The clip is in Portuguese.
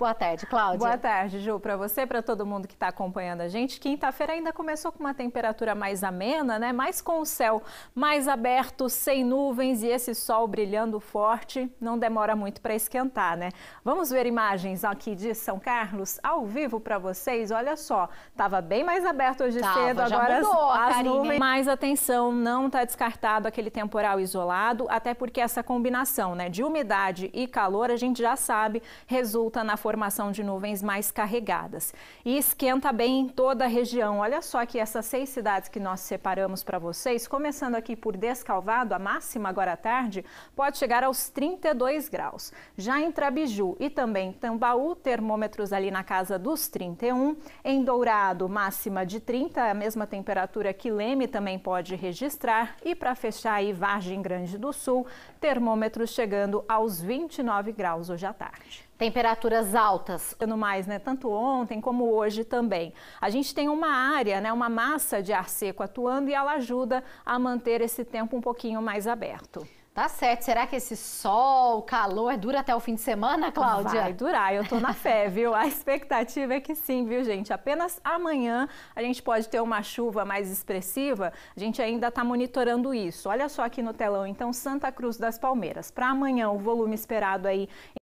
Boa tarde, Cláudia. Boa tarde, Ju, para você, para todo mundo que está acompanhando a gente. Quinta-feira ainda começou com uma temperatura mais amena, né? Mas com o céu mais aberto, sem nuvens e esse sol brilhando forte, não demora muito para esquentar, né? Vamos ver imagens aqui de São Carlos ao vivo para vocês. Olha só, tava bem mais aberto hoje tava, cedo, agora mudou, as, as nuvens. Mais atenção, não está descartado aquele temporal isolado, até porque essa combinação, né, de umidade e calor, a gente já sabe, resulta na formação formação de nuvens mais carregadas. E esquenta bem toda a região. Olha só que essas seis cidades que nós separamos para vocês, começando aqui por Descalvado, a máxima agora à tarde pode chegar aos 32 graus. Já em Trabiju e também Tambaú, termômetros ali na casa dos 31. Em Dourado, máxima de 30, a mesma temperatura que Leme também pode registrar. E para fechar aí, Vargem Grande do Sul, termômetros chegando aos 29 graus hoje à tarde. Temperaturas altas, no mais, né, tanto ontem como hoje também. A gente tem uma área, né, uma massa de ar seco atuando e ela ajuda a manter esse tempo um pouquinho mais aberto. Tá certo. Será que esse sol, calor, dura até o fim de semana, Cláudia? Vai durar, eu tô na fé, viu? A expectativa é que sim, viu, gente? Apenas amanhã a gente pode ter uma chuva mais expressiva. A gente ainda tá monitorando isso. Olha só aqui no telão, então, Santa Cruz das Palmeiras. Para amanhã, o volume esperado aí